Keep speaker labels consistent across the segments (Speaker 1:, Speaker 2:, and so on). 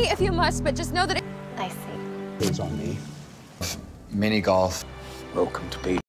Speaker 1: If you must, but just know that it... I see. It's on me. Mini golf. Welcome to beach.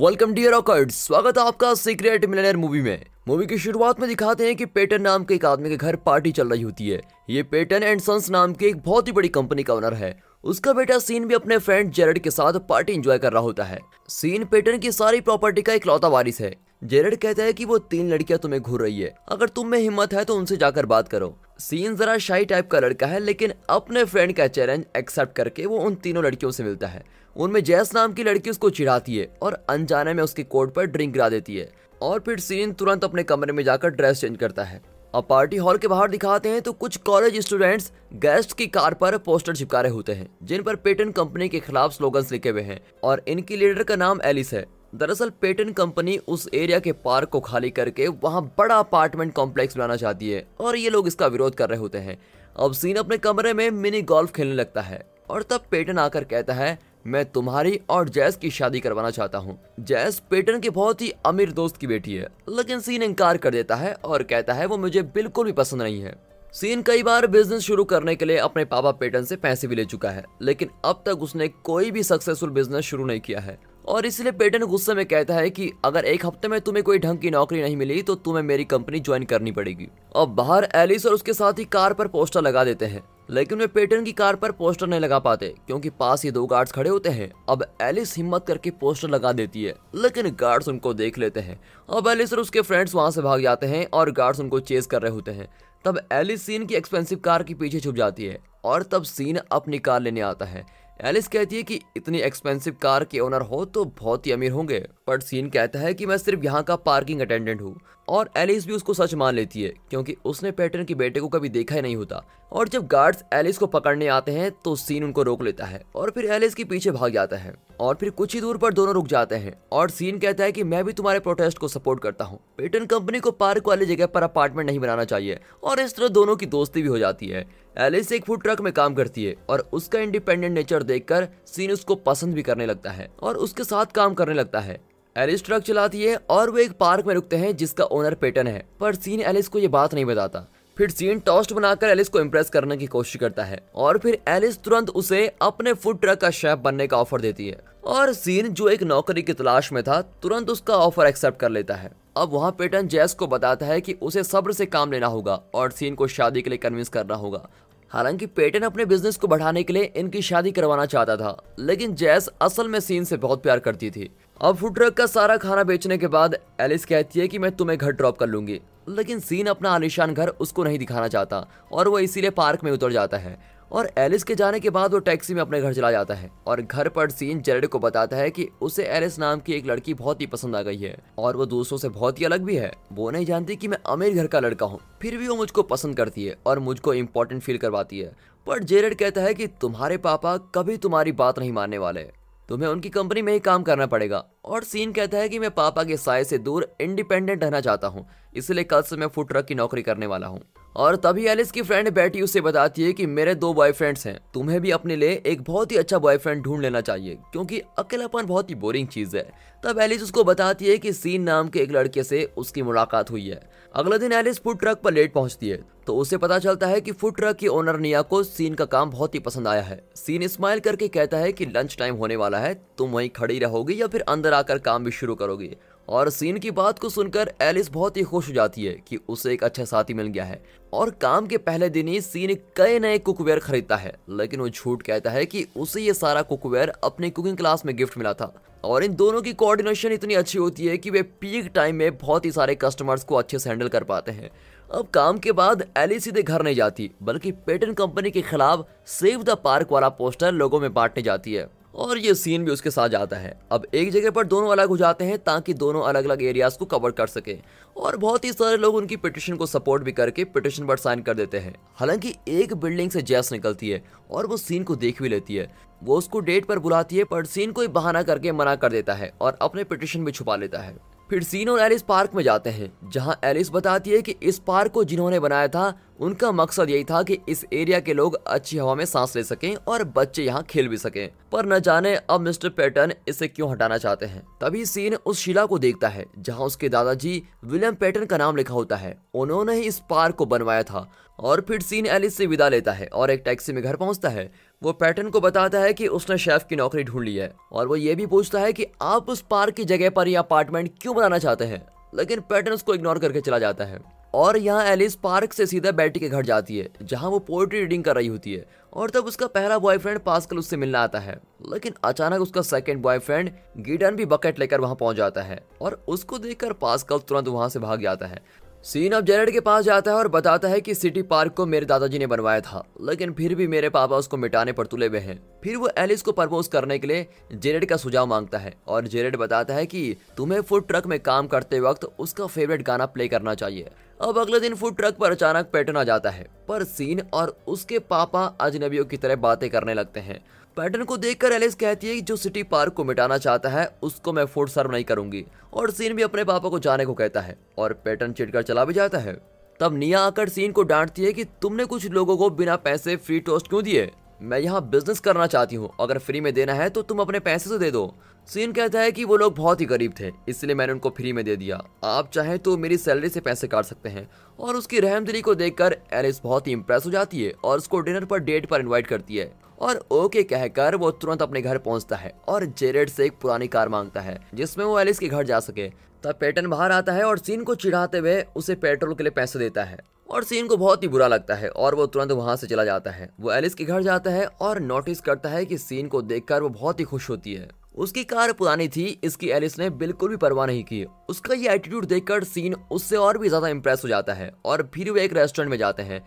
Speaker 1: Welcome dear awkward स्वागत है आपका secret millionaire movie में movie की शुरुआत में दिखाते हैं कि पेटन नाम के एक आदमी के घर पार्टी चल रही होती है ये पेटन एंड सन्स नाम की एक बहुत ही बड़ी कंपनी का ओनर है उसका बेटा सीन भी अपने फ्रेंड जेरेड के साथ पार्टी एंजॉय कर रहा होता है सीन पेटन की सारी प्रॉपर्टी का इकलौता वारिस है जेरेड कहता है कि वो तीन लड़कियां तुम्हें घूर रही है अगर तुम में हिम्मत है तो उनसे जाकर बात करो सीन जरा शाही टाइप का लड़का है लेकिन अपने फ्रेंड का चैलेंज एक्सेप्ट करके वो उन तीनों लड़कियों से मिलता है उनमें जैस नाम की लड़की उसको चिढ़ाती है और अनजाने में उसके कोट पर ड्रिंक गिरा देती है और फिर सीन तुरंत अपने कमरे में जाकर ड्रेस चेंज करता है अब पार्टी हॉल के बाहर दिखाते हैं तो कुछ कॉलेज स्टूडेंट्स गेस्ट की कार पर पोस्टर चिपका रहे होते हैं जिन पर पेटेंट कंपनी के खिलाफ स्लोगन्स लिखे हुए हैं और इनकी लीडर का नाम एलिस है दरअसल पेटेंट कंपनी उस एरिया के पार्क को खाली करके वहाँ बड़ा अपार्टमेंट कॉम्प्लेक्स बनाना चाहती है और ये लोग इसका विरोध कर रहे होते हैं अब सीन अपने कमरे में मिनी गोल्फ खेलने लगता है और तब पेटन आकर कहता है मैं तुम्हारी और जैस की शादी करवाना चाहता हूँ जैस पेटन के बहुत ही अमीर दोस्त की बेटी है लेकिन सीन इनकार कर देता है और कहता है वो मुझे बिल्कुल भी पसंद नहीं है सीन कई बार बिजनेस शुरू करने के लिए अपने पापा पेटन से पैसे भी ले चुका है लेकिन अब तक उसने कोई भी सक्सेसफुल बिजनेस शुरू नहीं किया है और इसलिए पेटन गुस्से में कहता है कि अगर एक हफ्ते में तुम्हें कोई ढंग की नौकरी नहीं मिली तो तुम्हें मेरी कंपनी ज्वाइन करनी पड़ेगी अब बाहर एलिस और उसके साथ ही कार पर पोस्टर लगा देते हैं लेकिन वे पेटन की कार पर पोस्टर नहीं लगा पाते क्योंकि पास ही दो गार्ड्स खड़े होते हैं अब एलिस हिम्मत करके पोस्टर लगा देती है लेकिन गार्ड्स उनको देख लेते हैं अब एलिस और उसके फ्रेंड्स वहां से भाग जाते हैं और गार्ड्स उनको चेस कर रहे होते हैं तब एलिस सीन की एक्सपेंसिव कार के पीछे छुप जाती है और तब सीन अपनी कार लेने आता है एलिस कहती है कि इतनी एक्सपेंसिव कार के ओनर हो तो बहुत ही अमीर होंगे पर सीन कहता है कि मैं सिर्फ यहाँ का पार्किंग अटेंडेंट हूँ और एलिस भी उसको सच मान लेती है क्योंकि उसने पैटर्न के बेटे को कभी देखा ही नहीं होता और जब गार्ड्स एलिस को पकड़ने आते हैं तो सीन उनको रोक लेता है और फिर एलिस के पीछे भाग जाता है और फिर कुछ ही दूर पर दोनों रुक जाते हैं और सीन कहता है कि मैं भी तुम्हारे प्रोटेस्ट को सपोर्ट करता हूँ पेटर्न कंपनी को पार्क वाली जगह पर अपार्टमेंट नहीं बनाना चाहिए और इस तरह दोनों की दोस्ती भी हो जाती है एलिस एक फूड ट्रक में काम करती है और उसका इंडिपेंडेंट नेचर देखकर सीन उसको पसंद भी करने लगता है और उसके साथ काम करने लगता है एलिस ट्रक चलाती है और वो एक पार्क में रुकते हैं जिसका ओनर पेटन है पर सीन एलिस को ये बात नहीं बताता फिर सीन टॉस्ट बनाकर एलिस को इम्प्रेस करने की कोशिश करता है और फिर एलिस तुरंत उसे अपने फूड ट्रक का शेफ बनने का ऑफर देती है और सीन जो एक नौकरी की तलाश में था तुरंत उसका ऑफर एक्सेप्ट कर लेता है अब वहाँ पेटन जैस को बताता है कि उसे सब्र से काम लेना होगा और सीन को शादी के लिए कन्विंस करना होगा हालांकि पेटन अपने बिजनेस को बढ़ाने के लिए इनकी शादी करवाना चाहता था लेकिन जैस असल में सीन से बहुत प्यार करती थी अब फूड ट्रक का सारा खाना बेचने के बाद एलिस कहती है कि मैं तुम्हें घर ड्रॉप कर लूंगी लेकिन सीन अपना आलिशान घर उसको नहीं दिखाना चाहता और वो इसीलिए पार्क में उतर जाता है और एलिस के जाने के बाद वो टैक्सी में अपने घर चला जाता है और घर पर सीन जेरेड को बताता है कि उसे एलिस नाम की एक लड़की बहुत ही पसंद आ गई है और वो दूसरों से बहुत ही अलग भी है वो नहीं जानती कि मैं अमीर घर का लड़का हूँ फिर भी वो मुझको पसंद करती है और मुझको इम्पोर्टेंट फील करवाती है पर जेरेड कहता है कि तुम्हारे पापा कभी तुम्हारी बात नहीं मानने वाले तुम्हें उनकी कंपनी में ही काम करना पड़ेगा और सीन कहता है कि मैं पापा के साय से दूर इंडिपेंडेंट रहना चाहता हूँ इसलिए कल से मैं फूड ट्रक की नौकरी करने वाला हूँ और तभी एलिस की फ्रेंड बैटी उसे बताती है कि मेरे दो बॉयफ्रेंड्स हैं तुम्हें भी अपने लिए एक बहुत ही अच्छा बॉयफ्रेंड ढूंढ लेना चाहिए क्योंकि अकेलापन बहुत ही बोरिंग चीज़ है तब एलिस उसको बताती है कि सीन नाम के एक लड़के से उसकी मुलाकात हुई है अगले दिन एलिस फूड ट्रक पर लेट पहुंचती है तो उसे पता चलता है कि फूड ट्रक की ओनर निया को सीन का काम बहुत ही पसंद आया है सीन स्माइल करके कहता है कि लंच टाइम होने वाला है तुम वहीं खड़ी रहोगी या फिर अंदर आकर काम भी शुरू करोगी और सीन की बात को सुनकर एलिस बहुत ही खुश हो जाती है कि उसे एक अच्छा साथी मिल गया है और काम के पहले दिन ही सीन कई नए कुकवेयर खरीदता है लेकिन वो झूठ कहता है कि उसे ये सारा कुकवेयर अपने कुकिंग क्लास में गिफ्ट मिला था और इन दोनों की कोऑर्डिनेशन इतनी अच्छी होती है कि वे पीक टाइम में बहुत ही सारे कस्टमर्स को अच्छे से हैंडल कर पाते हैं अब काम के बाद एली सीधे घर नहीं जाती बल्कि पेटेंट कंपनी के खिलाफ सेव द पार्क वाला पोस्टर लोगों में बांटने जाती है और ये सीन भी उसके साथ जाता है अब एक जगह पर दोनों अलग हो जाते हैं ताकि दोनों अलग अलग एरियाज़ को कवर कर सके और बहुत ही सारे लोग उनकी पिटिशन को सपोर्ट भी करके पिटिशन पर साइन कर देते हैं हालांकि एक बिल्डिंग से जैस निकलती है और वो सीन को देख भी लेती है वो उसको डेट पर बुलाती है पर सीन कोई बहाना करके मना कर देता है और अपने पिटिशन भी छुपा लेता है फिर सीन और एलिस पार्क में जाते हैं जहां एलिस बताती है कि इस पार्क को जिन्होंने बनाया था उनका मकसद यही था कि इस एरिया के लोग अच्छी हवा में सांस ले सकें और बच्चे यहाँ खेल भी सकें पर न जाने अब मिस्टर पैटर्न इसे क्यों हटाना चाहते हैं तभी सीन उस शिला को देखता है जहाँ उसके दादाजी विलियम पैटर्न का नाम लिखा होता है उन्होंने ही इस पार्क को बनवाया था और फिर सीन एलिस से विदा लेता है और एक टैक्सी में घर पहुंचता है वो पैटर्न को बताता है कि उसने शेफ की नौकरी ढूंढ ली है और वो ये भी पूछता है कि आप उस पार्क की जगह पर यह अपार्टमेंट क्यों बनाना चाहते हैं लेकिन पैटर्न उसको इग्नोर करके चला जाता है और यहाँ एलिस पार्क से सीधा बैटी के घर जाती है जहाँ वो पोइट्री रीडिंग कर रही होती है और तब उसका पहला बॉयफ्रेंड पास्कल उससे मिलना आता है लेकिन अचानक उसका सेकेंड बॉयफ्रेंड गीडन भी बकेट लेकर वहाँ पहुँच जाता है और उसको देखकर पास्कल तुरंत वहाँ से भाग जाता है सीन अब जेरेड के पास जाता है और बताता है कि सिटी पार्क को मेरे दादाजी ने बनवाया था लेकिन फिर भी मेरे पापा उसको मिटाने पर तुले हुए हैं फिर वो एलिस को प्रपोज करने के लिए जेरेड का सुझाव मांगता है और जेरेड बताता है कि तुम्हें फूड ट्रक में काम करते वक्त उसका फेवरेट गाना प्ले करना चाहिए अब अगले दिन फूड ट्रक पर अचानक पैटर्न आ जाता है पर सीन और उसके पापा अजनबियों की तरह बातें करने लगते हैं पैटर्न को देखकर एलिस कहती है कि जो सिटी पार्क को मिटाना चाहता है उसको मैं फूड सर्व नहीं करूंगी और सीन भी अपने पापा को जाने को कहता है और पैटर्न चिड़कर चला भी जाता है तब निया आकर सीन को डांटती है कि तुमने कुछ लोगों को बिना पैसे फ्री टोस्ट क्यों दिए मैं यहाँ बिजनेस करना चाहती हूँ अगर फ्री में देना है तो तुम अपने पैसे से दे दो सीन कहता है कि वो लोग बहुत ही गरीब थे इसलिए मैंने उनको फ्री में दे दिया आप चाहें तो मेरी सैलरी से पैसे काट सकते हैं और उसकी रहमदिली को देखकर एलिस बहुत ही इम्प्रेस हो जाती है और उसको डिनर पर डेट पर इनवाइट करती है और ओके कहकर वो तुरंत अपने घर पहुंचता है और जेरेड से एक पुरानी कार मांगता है जिसमें वो एलिस के घर जा सके तब पेटन बाहर आता है और सीन को चिढ़ाते हुए उसे पेट्रोल के लिए पैसे देता है और सीन को बहुत ही बुरा लगता है और वो तुरंत वहां से चला जाता है वो एलिस के घर जाता है और नोटिस करता है कि सीन को देखकर वो बहुत ही खुश होती है उसकी कार पुरानी थी इसकी एलिस ने बिल्कुल भी परवाह नहीं की उसका ये एटीट्यूड देखकर सीन उससे और भी ज्यादा इम्प्रेस हो जाता है और फिर वे एक रेस्टोरेंट में जाते हैं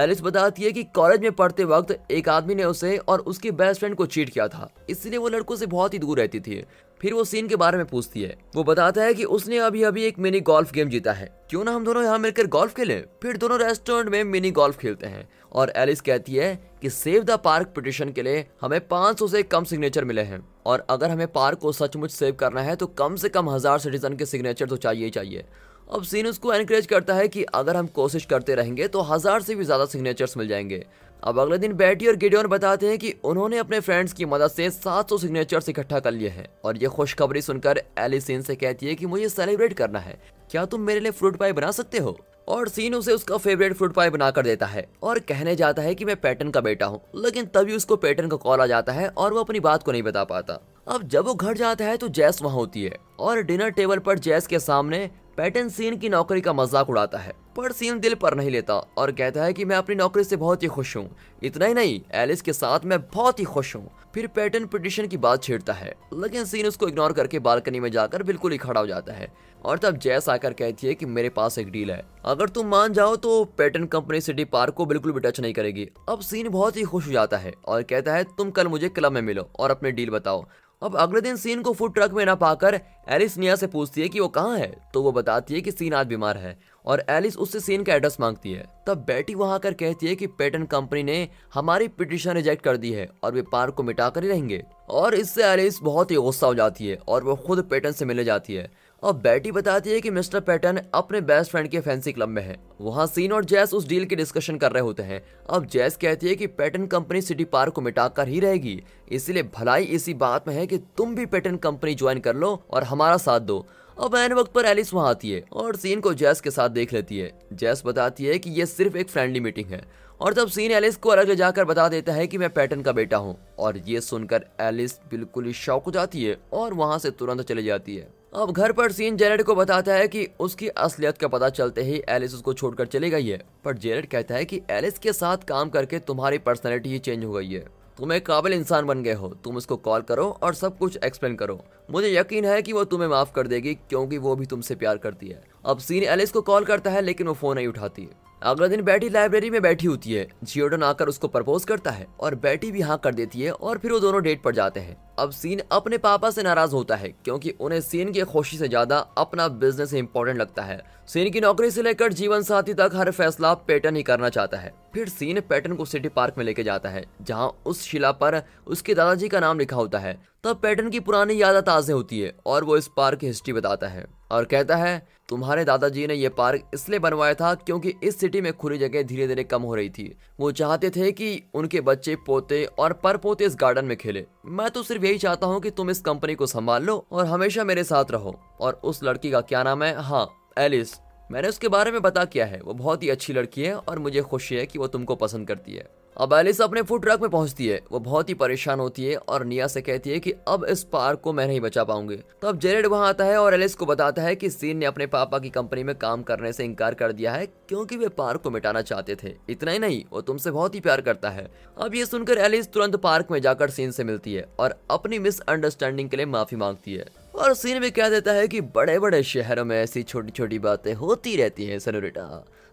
Speaker 1: एलिस बताती है कि कॉलेज में पढ़ते वक्त एक आदमी ने उसे और उसके बेस्ट फ्रेंड को चीट किया था इसलिए वो लड़कों से बहुत ही दूर रहती थी फिर वो सीन के बारे में पूछती है वो बताता है कि उसने अभी अभी एक मिनी गोल्फ गेम जीता है क्यों ना हम दोनों यहाँ मिलकर गोल्फ खेलें फिर दोनों रेस्टोरेंट में मिनी गोल्फ खेलते हैं और एलिस कहती है कि सेव द पार्क पिटिशन के लिए हमें 500 से कम सिग्नेचर मिले हैं और अगर हमें पार्क को सचमुच सेव करना है तो कम से कम हजार सिटीजन के सिग्नेचर तो चाहिए चाहिए अब सीन उसको एनकरेज करता है कि अगर हम कोशिश करते रहेंगे तो हज़ार से भी ज़्यादा सिग्नेचर्स मिल जाएंगे अब अगले दिन बैटी और गिडियन बताते हैं कि उन्होंने अपने फ्रेंड्स की मदद से 700 सिग्नेचर्स इकट्ठा कर लिए हैं और ये खुशखबरी सुनकर एलिसिन से कहती है कि मुझे सेलिब्रेट करना है क्या तुम मेरे लिए फ्रूट पाई बना सकते हो और सीन उसे उसका फेवरेट फ्रूट पाई बना कर देता है और कहने जाता है कि मैं पैटर्न का बेटा हूँ लेकिन तभी उसको पैटर्न का कॉल आ जाता है और वो अपनी बात को नहीं बता पाता अब जब वो घर जाता है तो जैस वहाँ होती है और डिनर टेबल पर जैस के सामने पैटन सीन की नौकरी का मजाक उड़ाता है पर सीन दिल पर नहीं लेता और कहता है कि मैं अपनी नौकरी से बहुत ही खुश हूँ इतना ही नहीं एलिस के साथ मैं बहुत ही खुश हूँ फिर पैटन पिटिशन की बात छेड़ता है लेकिन सीन उसको इग्नोर करके बालकनी में जाकर बिल्कुल ही खड़ा हो जाता है और तब जैस आकर कहती है कि मेरे पास एक डील है अगर तुम मान जाओ तो पैटर्न कंपनी सिटी पार्क को बिल्कुल भी टच नहीं करेगी अब सीन बहुत ही खुश हो जाता है और कहता है तुम कल मुझे क्लब में मिलो और अपनी डील बताओ अब अगले दिन सीन को फूड ट्रक में ना पाकर एलिस निया से पूछती है कि वो कहाँ है तो वो बताती है कि सीन आज बीमार है और एलिस उससे सीन का एड्रेस मांगती है तब बेटी वहां आकर कहती है कि पेटन कंपनी ने हमारी पिटिशन रिजेक्ट कर दी है और वे पार्क को मिटा कर ही रहेंगे और इससे एलिस बहुत ही गुस्सा हो जाती है और वो खुद पेटन से मिले जाती है और बैटी बताती है कि मिस्टर पैटर्न अपने बेस्ट फ्रेंड के फैंसी क्लब में है वहाँ सीन और जैस उस डील की डिस्कशन कर रहे होते हैं अब जैस कहती है कि पैटर्न कंपनी सिटी पार्क को मिटाकर ही रहेगी इसीलिए भलाई इसी बात में है कि तुम भी पैटन कंपनी ज्वाइन कर लो और हमारा साथ दो अब एन वक्त पर एलिस वहाँ आती है और सीन को जैस के साथ देख लेती है जैस बताती है कि यह सिर्फ एक फ्रेंडली मीटिंग है और तब सीन एलिस को अलग ले जाकर बता देता है कि मैं पैटर्न का बेटा हूँ और ये सुनकर एलिस बिल्कुल ही शौक हो जाती है और वहाँ से तुरंत चली जाती है अब घर पर सीन जेरेड को बताता है कि उसकी असलियत का पता चलते ही एलिस उसको छोड़कर चली गई है पर जेरेड कहता है कि एलिस के साथ काम करके तुम्हारी पर्सनैलिटी ही चेंज हो गई है तुम एक काबिल इंसान बन गए हो तुम उसको कॉल करो और सब कुछ एक्सप्लेन करो मुझे यकीन है कि वो तुम्हें माफ़ कर देगी क्योंकि वो भी तुमसे प्यार करती है अब सीन एलिस को कॉल करता है लेकिन वो फ़ोन नहीं उठाती अगला दिन बैटी लाइब्रेरी में बैठी होती है जियोडन आकर उसको प्रपोज करता है और बैटी भी हाँ कर देती है और फिर वो दोनों डेट पर जाते हैं अब सीन अपने पापा से नाराज होता है क्योंकि उन्हें सीन की खुशी से ज्यादा अपना बिजनेस इंपॉर्टेंट लगता है सीन की नौकरी से लेकर जीवन साथी तक हर फैसला पैटर्न ही करना चाहता है फिर सीन पैटर्न को सिटी पार्क में लेके जाता है जहाँ उस शिला पर उसके दादाजी का नाम लिखा होता है तब पैटर्न की पुरानी यादा ताज़े होती है और वो इस पार्क की हिस्ट्री बताता है और कहता है तुम्हारे दादाजी ने यह पार्क इसलिए बनवाया था क्योंकि इस सिटी में खुली जगह धीरे धीरे कम हो रही थी वो चाहते थे कि उनके बच्चे पोते और पर पोते इस गार्डन में खेले मैं तो सिर्फ यही चाहता हूँ कि तुम इस कंपनी को संभाल लो और हमेशा मेरे साथ रहो और उस लड़की का क्या नाम है हाँ एलिस मैंने उसके बारे में बता किया है वो बहुत ही अच्छी लड़की है और मुझे खुशी है कि वो तुमको पसंद करती है अब एलिस अपने फूड ट्रक में पहुंचती है वो बहुत ही परेशान होती है और निया से कहती है कि अब इस पार्क को मैं नहीं बचा पाऊंगी तब जेरेड वहां आता है और एलिस को बताता है कि सीन ने अपने पापा की कंपनी में काम करने से इनकार कर दिया है क्योंकि वे पार्क को मिटाना चाहते थे इतना ही नहीं वो तुमसे बहुत ही प्यार करता है अब ये सुनकर एलिस तुरंत पार्क में जाकर सीन से मिलती है और अपनी मिसअंडरस्टैंडिंग के लिए माफी मांगती है और सीन भी कह देता है कि बड़े बड़े शहरों में ऐसी छोटी छोटी बातें होती रहती हैं सनोरिटा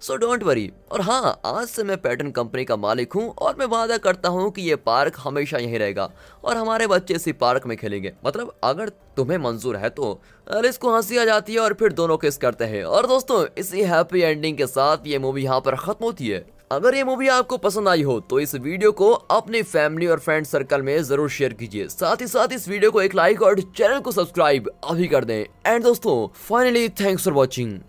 Speaker 1: सो डोंट वरी और हाँ आज से मैं पैटर्न कंपनी का मालिक हूँ और मैं वादा करता हूँ कि ये पार्क हमेशा यहीं रहेगा और हमारे बच्चे इसी पार्क में खेलेंगे मतलब अगर तुम्हें मंजूर है तो अलिस को हंसी आ जाती है और फिर दोनों किस करते हैं और दोस्तों इसी हैप्पी एंडिंग के साथ ये मूवी यहाँ पर खत्म होती है अगर ये मूवी आपको पसंद आई हो तो इस वीडियो को अपने फैमिली और फ्रेंड सर्कल में जरूर शेयर कीजिए साथ ही साथ इस वीडियो को एक लाइक और चैनल को सब्सक्राइब अभी कर दें एंड दोस्तों फाइनली थैंक्स फॉर वॉचिंग